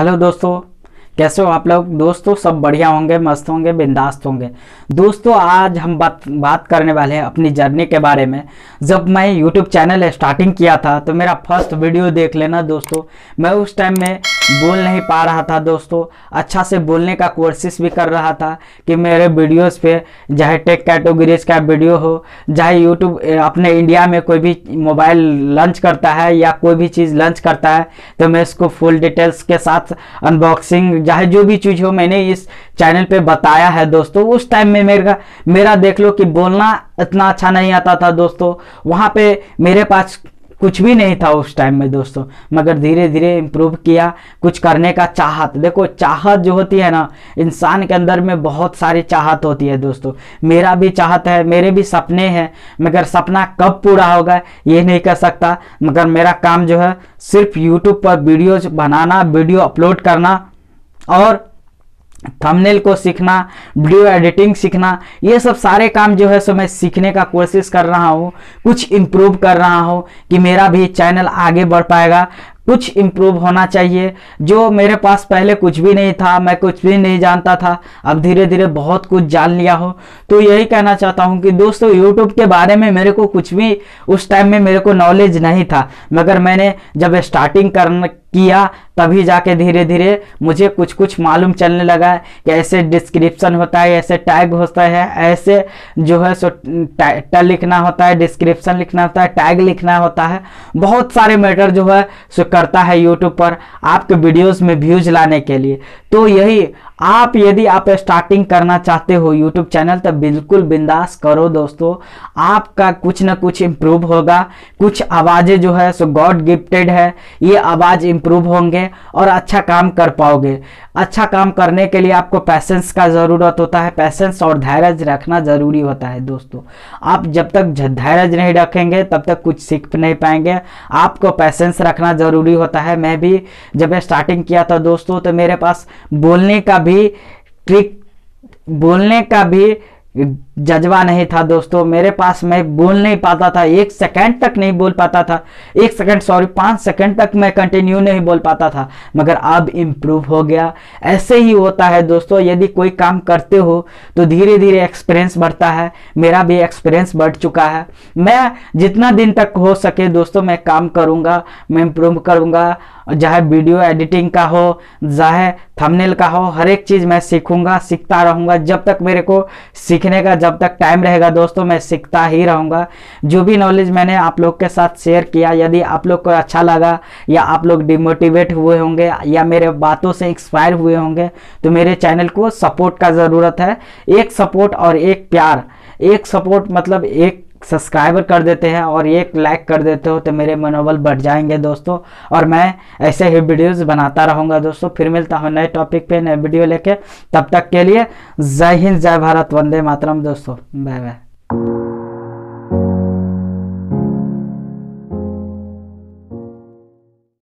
hello दोस्तों कैसे हो आप लोग दोस्तों सब बढ़िया होंगे मस्त होंगे बिंदास्त होंगे दोस्तों आज हम बात बात करने वाले हैं अपनी जर्नी के बारे में जब मैं यूट्यूब चैनल स्टार्टिंग किया था तो मेरा फर्स्ट वीडियो देख लेना दोस्तों मैं उस टाइम में बोल नहीं पा रहा था दोस्तों अच्छा से बोलने का कोशिश भी कर रहा था कि मेरे वीडियोस पे चाहे टेक कैटेगरीज का वीडियो हो चाहे यूट्यूब अपने इंडिया में कोई भी मोबाइल लॉन्च करता है या कोई भी चीज़ लॉन्च करता है तो मैं इसको फुल डिटेल्स के साथ अनबॉक्सिंग चाहे जो भी चीज़ हो मैंने इस चैनल पर बताया है दोस्तों उस टाइम में मेरा मेरा देख लो कि बोलना इतना अच्छा नहीं आता था दोस्तों वहाँ पर मेरे पास कुछ भी नहीं था उस टाइम में दोस्तों मगर धीरे धीरे इम्प्रूव किया कुछ करने का चाहत देखो चाहत जो होती है ना इंसान के अंदर में बहुत सारी चाहत होती है दोस्तों मेरा भी चाहत है मेरे भी सपने हैं मगर सपना कब पूरा होगा ये नहीं कर सकता मगर मेरा काम जो है सिर्फ यूट्यूब पर वीडियोज बनाना वीडियो अपलोड करना और थंबनेल को सीखना वीडियो एडिटिंग सीखना ये सब सारे काम जो है सो मैं सीखने का कोशिश कर रहा हूँ कुछ इम्प्रूव कर रहा हूँ कि मेरा भी चैनल आगे बढ़ पाएगा कुछ इम्प्रूव होना चाहिए जो मेरे पास पहले कुछ भी नहीं था मैं कुछ भी नहीं जानता था अब धीरे धीरे बहुत कुछ जान लिया हो तो यही कहना चाहता हूँ कि दोस्तों यूट्यूब के बारे में मेरे को कुछ भी उस टाइम में मेरे को नॉलेज नहीं था मगर मैंने जब स्टार्टिंग करने किया तभी जाके धीरे धीरे मुझे कुछ कुछ मालूम चलने लगा कि ऐसे डिस्क्रिप्शन होता है ऐसे टैग होता है ऐसे जो है सो टाइटल लिखना होता है डिस्क्रिप्शन लिखना होता है टैग लिखना होता है बहुत सारे मैटर जो है सो करता है यूट्यूब पर आपके वीडियोस में व्यूज लाने के लिए तो यही आप यदि आप स्टार्टिंग करना चाहते हो यूट्यूब चैनल तो बिल्कुल बिंदास करो दोस्तों आपका कुछ ना कुछ इम्प्रूव होगा कुछ आवाज़ें जो है सो गॉड गिफ्टेड है ये आवाज़ इम्प्रूव होंगे और अच्छा काम कर पाओगे अच्छा काम करने के लिए आपको पैसेंस का ज़रूरत होता है पैसेंस और धैर्य रखना ज़रूरी होता है दोस्तों आप जब तक धैर्य नहीं रखेंगे तब तक कुछ सीख नहीं पाएंगे आपको पैसेंस रखना ज़रूरी होता है मैं भी जब मैं स्टार्टिंग किया था दोस्तों तो मेरे पास बोलने का भी ट्रिक बोलने का भी जज्बा नहीं था दोस्तों मेरे पास मैं बोल नहीं पाता था एक सेकंड तक नहीं बोल पाता था एक सेकंड सॉरी पाँच सेकंड तक मैं कंटिन्यू नहीं बोल पाता था मगर अब इम्प्रूव हो गया ऐसे ही होता है दोस्तों यदि कोई काम करते हो तो धीरे धीरे एक्सपीरियंस बढ़ता है मेरा भी एक्सपीरियंस बढ़ चुका है मैं जितना दिन तक हो सके दोस्तों मैं काम करूँगा मैं इम्प्रूव करूँगा चाहे वीडियो एडिटिंग का हो चाहे थंबनेल का हो हर एक चीज़ मैं सीखूँगा सीखता रहूँगा जब तक मेरे को सीखने का जब तक टाइम रहेगा दोस्तों मैं सीखता ही रहूँगा जो भी नॉलेज मैंने आप लोग के साथ शेयर किया यदि आप लोग को अच्छा लगा या आप लोग डिमोटिवेट हुए होंगे या मेरे बातों से इंस्पायर हुए होंगे तो मेरे चैनल को सपोर्ट का ज़रूरत है एक सपोर्ट और एक प्यार एक सपोर्ट मतलब एक सब्सक्राइबर कर देते हैं और एक लाइक कर देते हो तो मेरे मनोबल बढ़ जाएंगे दोस्तों और मैं ऐसे ही वीडियोस बनाता रहूँगा दोस्तों फिर मिलता हूँ नए टॉपिक पे नए वीडियो लेके तब तक के लिए जय हिंद जय भारत वंदे मातरम दोस्तों बाय बाय